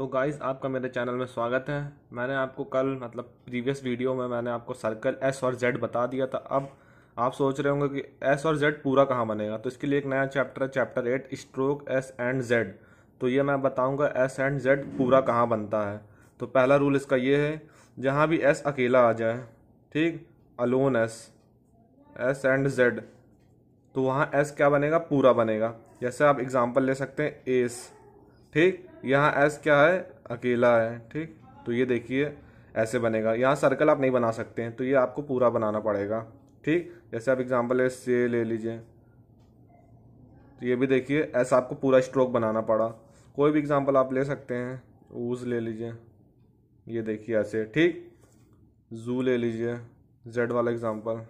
तो गाइस आपका मेरे चैनल में स्वागत है मैंने आपको कल मतलब प्रीवियस वीडियो में मैंने आपको सर्कल एस और जेड बता दिया था अब आप सोच रहे होंगे कि एस और जेड पूरा कहाँ बनेगा तो इसके लिए एक नया चैप्टर है chapter eight stroke s and z तो ये मैं बताऊंगा एस एंड जेड पूरा कहाँ बनता है तो पहला रूल इसका ये है जहाँ भी एस अकेला आ जाए ठीक alone s s and z तो वहाँ एस क्या बनेगा पूरा बनेगा जैसे आप एग्ज़ाम्पल ले सकते हैं एस ठीक यहाँ एस क्या है अकेला है ठीक तो ये देखिए ऐसे बनेगा यहाँ सर्कल आप नहीं बना सकते हैं तो ये आपको पूरा बनाना पड़ेगा ठीक जैसे आप एग्जाम्पल एस से ले लीजिए तो ये भी देखिए ऐसा आपको पूरा स्ट्रोक बनाना पड़ा कोई भी एग्जाम्पल आप ले सकते हैं ऊज ले लीजिए ये देखिए ऐसे ठीक जू ले लीजिए जेड वाला एग्ज़ाम्पल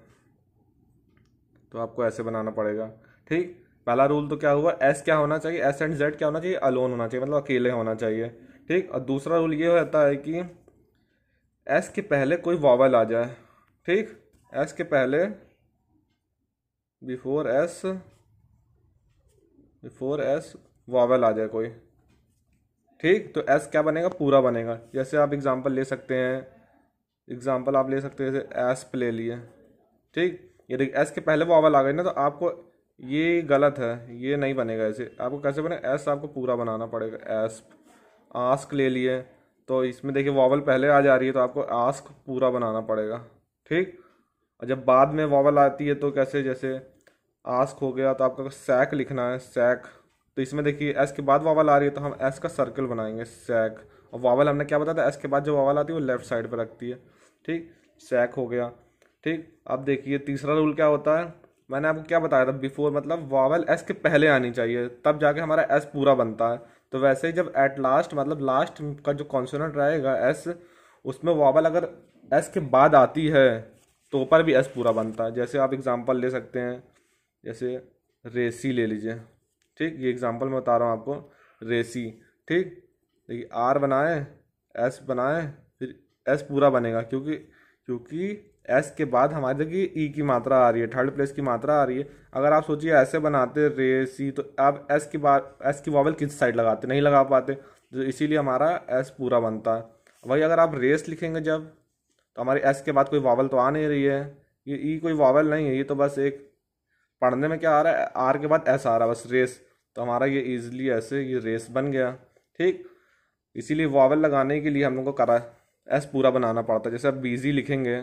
तो आपको ऐसे बनाना पड़ेगा ठीक पहला रूल तो क्या हुआ एस क्या होना चाहिए एस एंड जेड क्या होना चाहिए अलोन होना चाहिए मतलब अकेले होना चाहिए ठीक और दूसरा रूल ये होता है कि एस के पहले कोई वावल आ जाए ठीक एस के पहले before s before s vowel आ जाए कोई ठीक तो एस क्या बनेगा पूरा बनेगा जैसे आप एग्ज़ाम्पल ले सकते हैं एग्ज़ाम्पल आप ले सकते हैं जैसे एस प्ले लिए ठीक यदि एस के पहले वावल आ गए ना तो आपको ये गलत है ये नहीं बनेगा ऐसे आपको कैसे बने एस आपको पूरा बनाना पड़ेगा एस आस्क ले लिए तो इसमें देखिए वावल पहले आ जा रही है तो आपको आस्क पूरा बनाना पड़ेगा ठीक और जब बाद में वावल आती है तो कैसे जैसे आस्क हो गया तो आपका सैक लिखना है सैक तो इसमें देखिए एस के बाद वावल आ रही है तो हम एस का सर्कल बनाएंगे सैक और वावल हमने क्या बताया था एस के बाद जो वावल आती है वो लेफ्ट साइड पर रखती है ठीक सैक हो गया ठीक अब देखिए तीसरा रूल क्या होता है मैंने आपको क्या बताया था बिफोर मतलब वावल एस के पहले आनी चाहिए तब जाके हमारा एस पूरा बनता है तो वैसे ही जब एट लास्ट मतलब लास्ट का जो कॉन्सोनेंट रहेगा एस उसमें वावल अगर एस के बाद आती है तो ऊपर भी एस पूरा बनता है जैसे आप एग्ज़ाम्पल ले सकते हैं जैसे रेसी ले लीजिए ठीक ये एग्ज़ाम्पल मैं बता रहा हूँ आपको रेसी ठीक देखिए आर बनाएं एस बनाए फिर एस पूरा बनेगा क्योंकि क्योंकि एस के बाद हमारे देखिए ई e की मात्रा आ रही है थर्ड प्लेस की मात्रा आ रही है अगर आप सोचिए ऐसे बनाते रे सी तो आप एस के बाद एस की वॉवल किस साइड लगाते नहीं लगा पाते तो इसीलिए हमारा एस पूरा बनता है वही अगर आप रेस लिखेंगे जब तो हमारे एस के बाद कोई वावल तो आ नहीं रही है ये ई e कोई वावल नहीं है ये तो बस एक पढ़ने में क्या आ रहा है आर के बाद एस आ रहा है बस रेस तो हमारा ये ईजिली ऐसे ये रेस बन गया ठीक इसीलिए वावल लगाने के लिए हम लोग को करा एस पूरा बनाना पड़ता है जैसे आप बीजी लिखेंगे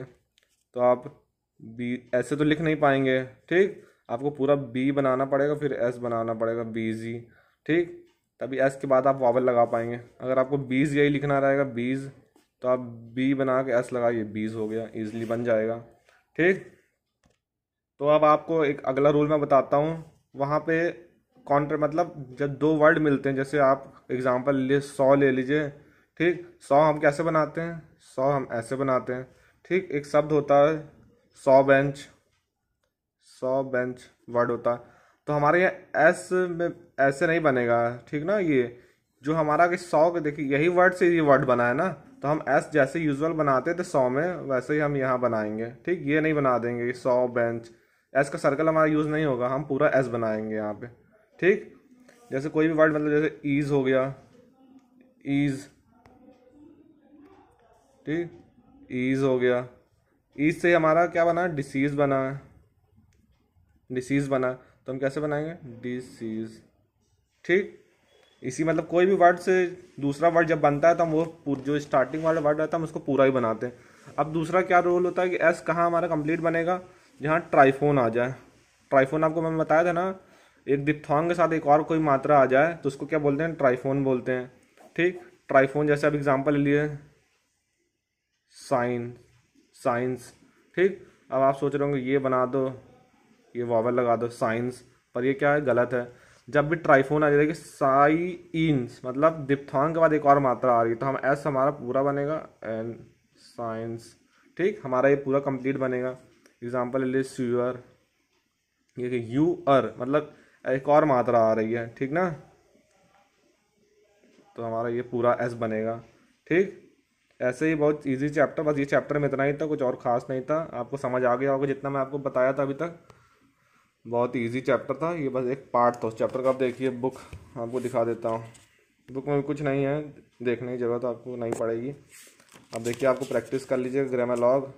तो आप बी ऐसे तो लिख नहीं पाएंगे ठीक आपको पूरा बी बनाना पड़ेगा फिर एस बनाना पड़ेगा बीजी ठीक तभी एस के बाद आप वावल लगा पाएंगे अगर आपको बीज यही लिखना रहेगा बीज तो आप बी बना के एस लगाइए बीज हो गया ईजिली बन जाएगा ठीक तो अब आपको एक अगला रूल मैं बताता हूँ वहाँ पे कॉन्ट्र मतलब जब दो वर्ड मिलते हैं जैसे आप एग्ज़ाम्पल ले सौ ले लीजिए ठीक सौ हम कैसे बनाते हैं सौ हम ऐसे बनाते हैं ठीक एक शब्द होता है सौ बेंच सौ बेंच वर्ड होता है तो हमारे यहाँ एस में ऐसे नहीं बनेगा ठीक ना ये जो हमारा कि सौ के देखिए यही वर्ड से ये वर्ड बना है ना तो हम एस जैसे यूजुअल बनाते थे सौ में वैसे ही हम यहाँ बनाएंगे ठीक ये नहीं बना देंगे कि सौ बेंच एस का सर्कल हमारा यूज़ नहीं होगा हम पूरा एस बनाएंगे यहाँ पे ठीक जैसे कोई भी वर्ड मतलब जैसे ईज़ हो गया ईज़ ठीक ईज हो गया ईज से हमारा क्या बना डिसीज बना डिसीज बना तो हम कैसे बनाएंगे डिसीज ठीक इसी मतलब कोई भी वर्ड से दूसरा वर्ड जब बनता है तो हम वो जो स्टार्टिंग वाला वर्ड रहता है हम उसको पूरा ही बनाते हैं अब दूसरा क्या रोल होता है कि एस कहाँ हमारा कंप्लीट बनेगा जहाँ ट्राइफोन आ जाए ट्राइफोन आपको मैंने बताया था ना एक डिप्थोंग के साथ एक और कोई मात्रा आ जाए तो उसको क्या बोलते हैं ट्राइफोन बोलते हैं ठीक ट्राइफोन जैसे अब एग्जाम्पल लिए साइन साइंस ठीक अब आप सोच रहे होंगे ये बना दो ये वावल लगा दो साइंस पर ये क्या है गलत है जब भी ट्राइफोन आ जाएगी साई ईन्स मतलब दिप्थांग के बाद एक और मात्रा आ रही है तो हम एस हमारा पूरा बनेगा एन साइंस ठीक हमारा ये पूरा कंप्लीट बनेगा एग्जाम्पल ले स्यूअर ये यू अर मतलब एक और मात्रा आ रही है ठीक ना तो हमारा ये पूरा एस बनेगा ठीक ऐसे ही बहुत ईजी चैप्टर बस ये चैप्टर में इतना ही था कुछ और ख़ास नहीं था आपको समझ आ गया होगा जितना मैं आपको बताया था अभी तक बहुत ईजी चैप्टर था ये बस एक पार्ट था उस चैप्टर का आप देखिए बुक आपको दिखा देता हूँ बुक में कुछ नहीं है देखने की जरूरत तो आपको नहीं पड़ेगी अब देखिए आपको प्रैक्टिस कर लीजिए ग्रामर लॉग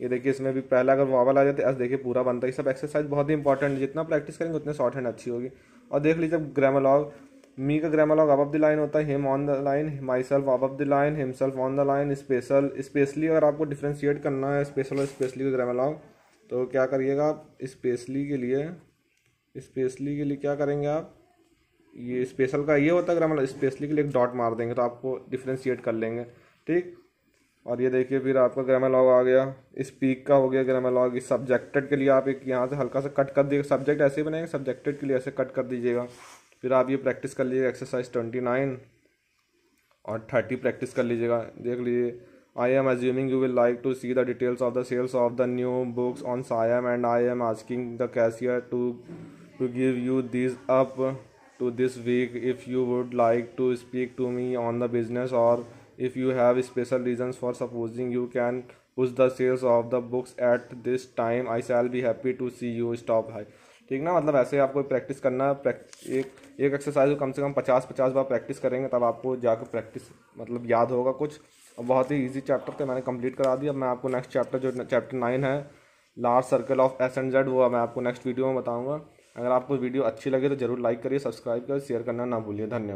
ये देखिए इसमें भी पहला अगर वावल आ जाते एस देखिए पूरा बनता है ये सब एक्सरसाइज बहुत ही इंपॉर्टेंट है जितना प्रैक्टिस करेंगे उतने शॉर्ट हैंड अच्छी होगी और देख लीजिए ग्रामर लॉग मी का ग्रामर लॉग अब द लाइन होता है him on the line myself अब the line himself on the line special specially अगर आपको डिफ्रेंशिएट करना है स्पेशल और स्पेशली का ग्रामर लॉग तो क्या करिएगा आप स्पेशली के लिए स्पेशली के लिए क्या करेंगे आप ये स्पेशल का ये होता है ग्रामर स्पेशली के लिए एक डॉट मार देंगे तो आपको डिफ्रेंशिएट कर लेंगे ठीक और ये देखिए फिर आपका ग्रामर लॉग आ गया स्पीक का हो गया ग्रामर लॉग इस सब्जेक्टेड के लिए आप एक यहाँ से हल्का सा कट कर दिए सब्जेक्ट ऐसे ही बनाएंगे सब्जेक्टेड के लिए ऐसे कट कर दीजिएगा फिर आप ये प्रैक्टिस कर लीजिएगा एक्सरसाइज ट्वेंटी नाइन और थर्टी प्रैक्टिस कर लीजिएगा देख लीजिए I am assuming you will like to see the details of the sales of the new books on सायम and I am asking the cashier to to give you this up to this week if you would like to speak to me on the business और if you have special reason for supposing you can पुज the sales of the books at this time I shall be happy to see you stop hi ठीक ना मतलब ऐसे आपको practice करना एक एक एक्सरसाइज को कम से कम पचास पचास बार प्रैक्टिस करेंगे तब आपको जाकर प्रैक्टिस मतलब याद होगा कुछ बहुत ही इजी चैप्टर थे मैंने कंप्लीट करा दिया अब मैं आपको नेक्स्ट चैप्टर जो चैप्टर नाइन है large circle of s and z वो मैं आपको नेक्स्ट वीडियो में बताऊँगा अगर आपको वीडियो अच्छी लगे तो जरूर लाइक करिए सब्सक्राइब करिए शेयर करना ना भूलिए धन्यवाद